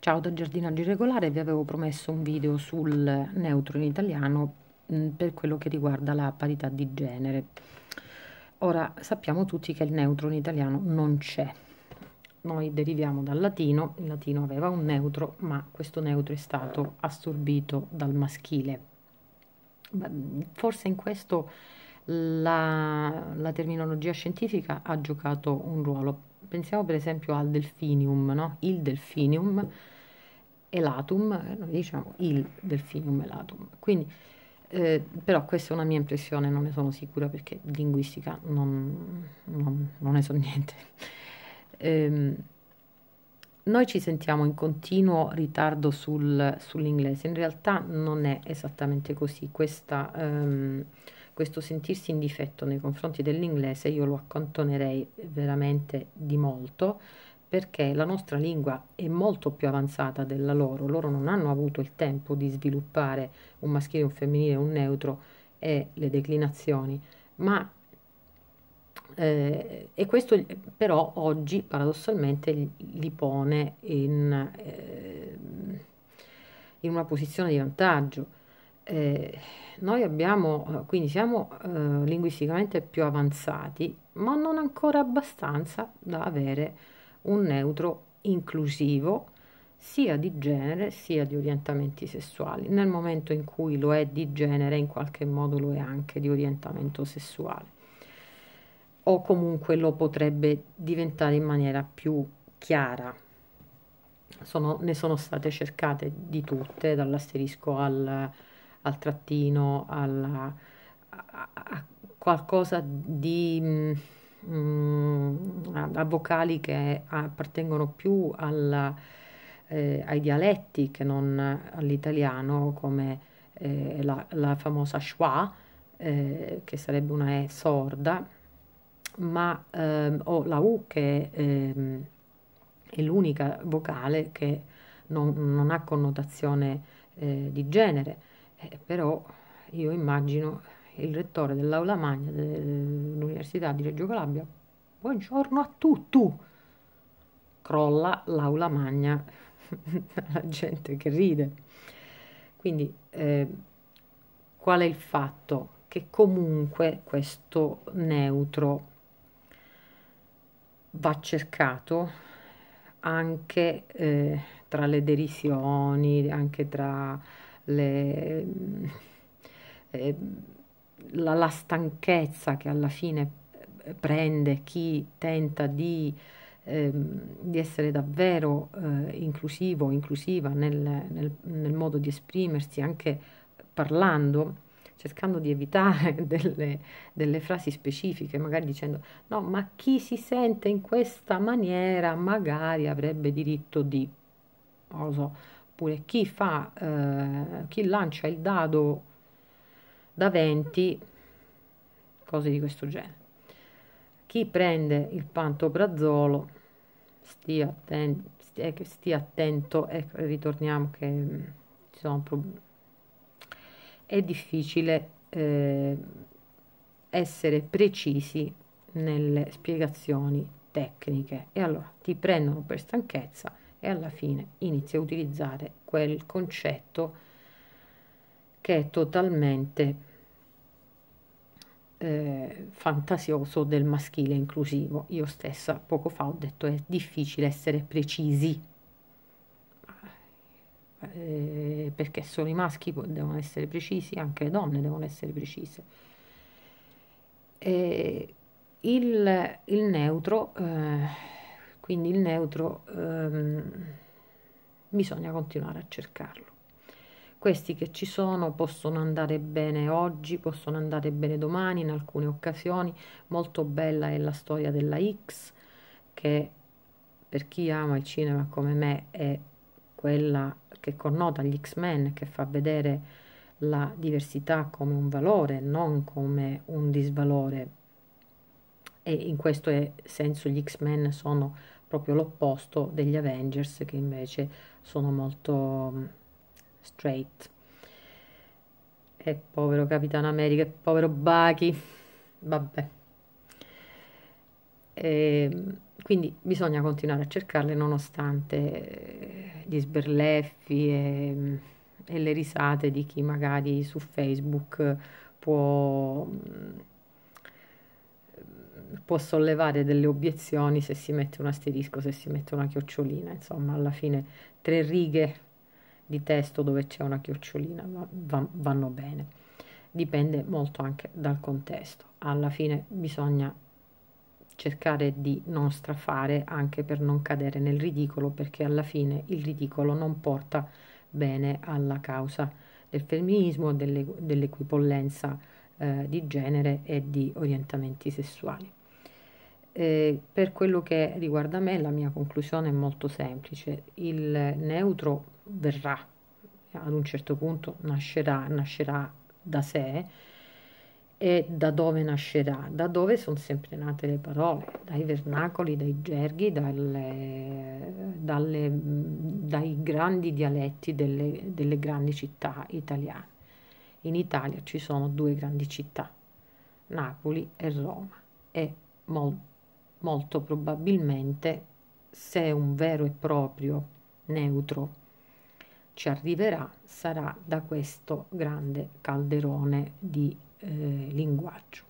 Ciao da Giardinaggio Irregolare, vi avevo promesso un video sul neutro in italiano mh, mm, per quello che riguarda la parità di genere. Ora, sappiamo tutti che il neutro in italiano non c'è. Noi deriviamo dal latino, il latino aveva un neutro, ma questo neutro è stato assorbito dal maschile. Forse in questo la, la terminologia scientifica ha giocato un ruolo, pensiamo per esempio al delfinium, no? il delfinium elatum, eh, noi diciamo il delfinium elatum, quindi eh, però questa è una mia impressione, non ne sono sicura perché linguistica non, non, non, ne so niente. Eh, noi ci sentiamo in continuo ritardo sul, sull'inglese, in realtà non è esattamente così, questa, ehm, questo sentirsi in difetto nei confronti dell'inglese io lo accantonerei veramente di molto perché la nostra lingua è molto più avanzata della loro, loro non hanno avuto il tempo di sviluppare un maschile, un femminile, un neutro e le declinazioni, ma eh, e questo però oggi paradossalmente li pone in, eh, in una posizione di vantaggio eh, noi abbiamo, eh, quindi siamo eh, linguisticamente più avanzati, ma non ancora abbastanza da avere un neutro inclusivo sia di genere sia di orientamenti sessuali. Nel momento in cui lo è di genere, in qualche modo lo è anche di orientamento sessuale, o comunque lo potrebbe diventare in maniera più chiara. Sono, ne sono state cercate di tutte, dall'asterisco al al trattino, alla, a, a qualcosa di... Mm, a, a vocali che appartengono più alla, eh, ai dialetti che non all'italiano, come eh, la, la, famosa schwa, eh, che sarebbe una E sorda, ma ehm, o la U che ehm, è l'unica vocale che non, non ha connotazione eh, di genere eh, però io immagino il rettore dell'aula magna dell'Università di Reggio Calabria, buongiorno a tutti, crolla l'aula magna la gente che ride. Quindi eh, qual è il fatto? Che comunque questo neutro va cercato anche eh, tra le derisioni, anche tra le, eh, la, la, stanchezza che alla fine eh, prende chi tenta di, eh, di essere davvero eh, inclusivo, inclusiva nel, nel, nel modo di esprimersi, anche parlando cercando di evitare delle, delle, frasi specifiche, magari dicendo no, ma chi si sente in questa maniera magari avrebbe diritto di, non lo so, oppure chi fa eh, chi lancia il dado da 20 cose di questo genere chi prende il pantobrazzolo eh, stia attento stia, attento ecco, e ritorniamo che mm, ci sono problemi è difficile eh, essere precisi nelle spiegazioni tecniche e allora ti prendono per stanchezza e alla fine inizi a utilizzare quel concetto che è totalmente eh, fantasioso del maschile inclusivo. Io stessa poco fa ho detto è difficile essere precisi eh, perché solo i maschi devono essere precisi, anche le donne devono essere precise. Eh, il, il, neutro eh, quindi il neutro ehm, bisogna continuare a cercarlo questi che ci sono possono andare bene oggi, possono andare bene domani in alcune occasioni. Molto bella è la storia della X, che per chi ama il cinema come me è quella che connota gli X-Men, che fa vedere la diversità come un valore, non come un disvalore. E in questo senso gli X-Men sono proprio l'opposto degli Avengers che invece sono molto mm, straight. E povero Capitano America, e povero Bachi, vabbè. E ehm, quindi bisogna continuare a cercarle nonostante eh, gli sberleffi e, mm, e le risate di chi magari su Facebook può mm, può sollevare delle obiezioni se si mette un asterisco, se si mette una chiocciolina, insomma alla fine tre righe di testo dove c'è una chiocciolina vanno bene, dipende molto anche dal contesto, alla fine bisogna cercare di non strafare anche per non cadere nel ridicolo perché alla fine il ridicolo non porta bene alla causa del femminismo, dell'equipollenza eh, di genere e di orientamenti sessuali. Eh, per quello che riguarda me, la mia conclusione è molto semplice: il neutro verrà ad un certo punto, nascerà, nascerà da sé. E da dove nascerà? Da dove sono sempre nate le parole? Dai vernacoli, dai gerghi, dalle, dalle, dai grandi dialetti delle, delle grandi città italiane. In Italia ci sono due grandi città, Napoli e Roma, e molto molto probabilmente, se un vero e proprio neutro ci arriverà, sarà da questo grande calderone di eh, linguaggio.